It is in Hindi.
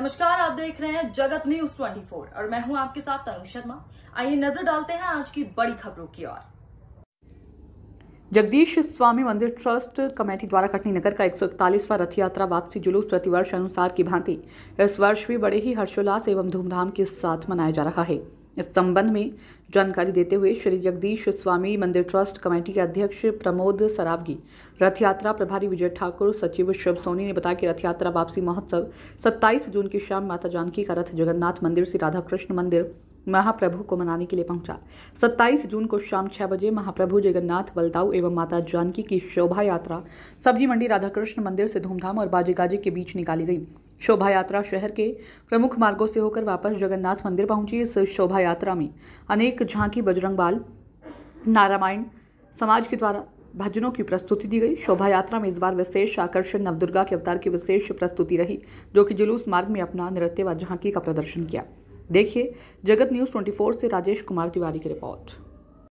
नमस्कार आप देख रहे हैं जगत न्यूज 24 और मैं हूं आपके साथ तनु शर्मा आइए नजर डालते हैं आज की बड़ी खबरों की ओर जगदीश स्वामी मंदिर ट्रस्ट कमेटी द्वारा कटनी नगर का एक सौ इकतालीसवा रथ यात्रा वापसी जुलूस प्रतिवर्ष अनुसार की भांति इस वर्ष भी बड़े ही हर्षोल्लास एवं धूमधाम के साथ मनाया जा रहा है इस संबंध में जानकारी देते हुए श्री जगदीश स्वामी मंदिर ट्रस्ट कमेटी के अध्यक्ष प्रमोद सरावगी रथ यात्रा प्रभारी विजय ठाकुर सचिव शिव सोनी ने बताया कि रथ यात्रा वापसी महोत्सव 27 जून की शाम माता जानकी का रथ जगन्नाथ मंदिर से राधा कृष्ण मंदिर महाप्रभु को मनाने के लिए पहुंचा 27 जून को शाम छह बजे महाप्रभु जगन्नाथ बलदाऊ एवं माता जानकी की शोभा यात्रा सब्जी मंडी राधाकृष्ण मंदिर से धूमधाम और बाजे गाजे के बीच निकाली गई शोभा यात्रा शहर के प्रमुख मार्गों से होकर वापस जगन्नाथ मंदिर पहुंची इस शोभा यात्रा में अनेक झांकी बजरंग बाल नारामायण समाज के द्वारा भजनों की प्रस्तुति दी गई शोभा यात्रा में इस बार विशेष आकर्षण नवदुर्गा के अवतार की विशेष प्रस्तुति रही जो कि जुलूस मार्ग में अपना नृत्य व झांकी का प्रदर्शन किया देखिए जगत न्यूज़ 24 से राजेश कुमार तिवारी की रिपोर्ट